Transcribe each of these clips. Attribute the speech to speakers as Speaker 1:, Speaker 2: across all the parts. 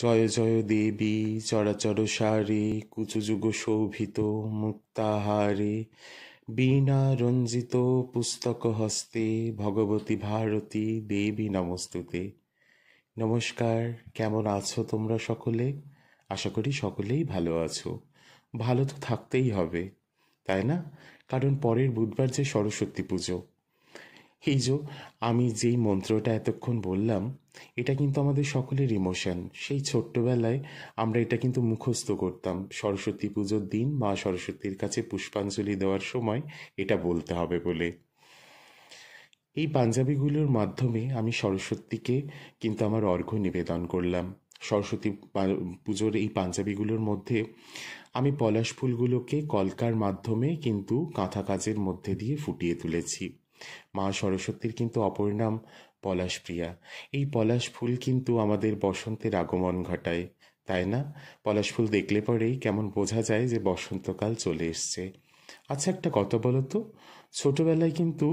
Speaker 1: জয় জয় দেবী চরাচর সারে কুচযুগ শোভিত মুক্তাহারে বীণা রঞ্জিত পুস্তক হস্তে ভগবতী ভারতী দেবী নমস্তুতে নমস্কার কেমন আছো তোমরা সকলে আশা করি সকলেই ভালো আছো ভালো তো থাকতেই হবে তাই না কারণ পরের বুধবার যে সরস্বতী পুজো এই যে আমি যেই মন্ত্রটা এতক্ষণ বললাম এটা কিন্তু আমাদের সকলের ইমোশন সেই ছোট্টবেলায় আমরা এটা কিন্তু মুখস্থ করতাম সরস্বতী পুজোর দিন মা সরস্বতীর কাছে পুষ্পাঞ্জলি দেওয়ার সময় এটা বলতে হবে বলে এই পাঞ্জাবিগুলোর মাধ্যমে আমি সরস্বতীকে কিন্তু আমার অর্ঘ্য নিবেদন করলাম সরস্বতী পুজোর এই পাঞ্জাবিগুলোর মধ্যে আমি পলাশ ফুলগুলোকে কলকার মাধ্যমে কিন্তু কাঁথা কাজের মধ্যে দিয়ে ফুটিয়ে তুলেছি মা সরস্বতীর কিন্তু অপর নাম পলাশপ্রিয়া এই পলাশ ফুল কিন্তু আমাদের বসন্তের আগমন ঘটায় তাই না পলাশ ফুল দেখলে পরেই কেমন বোঝা যায় যে বসন্তকাল চলে এসছে আচ্ছা একটা কথা বলো তো ছোটোবেলায় কিন্তু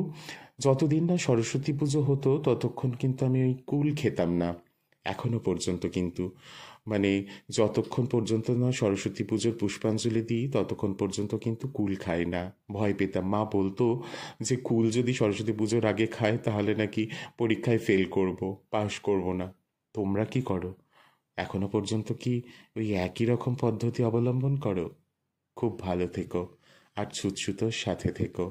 Speaker 1: যতদিন না সরস্বতী পুজো হতো ততক্ষণ কিন্তু আমি ওই কুল খেতাম না এখনও পর্যন্ত কিন্তু মানে যতক্ষণ পর্যন্ত না সরস্বতী পুজোর পুষ্পাঞ্জলি দিই ততক্ষণ পর্যন্ত কিন্তু কুল খায় না ভয় পেতাম মা বলতো যে কুল যদি সরস্বতী পুজোর আগে খায় তাহলে নাকি পরীক্ষায় ফেল করব পাশ করব না তোমরা কি করো এখনো পর্যন্ত কি ওই একই রকম পদ্ধতি অবলম্বন করো খুব ভালো থেকো আর ছুটছুতোর সাথে থেকো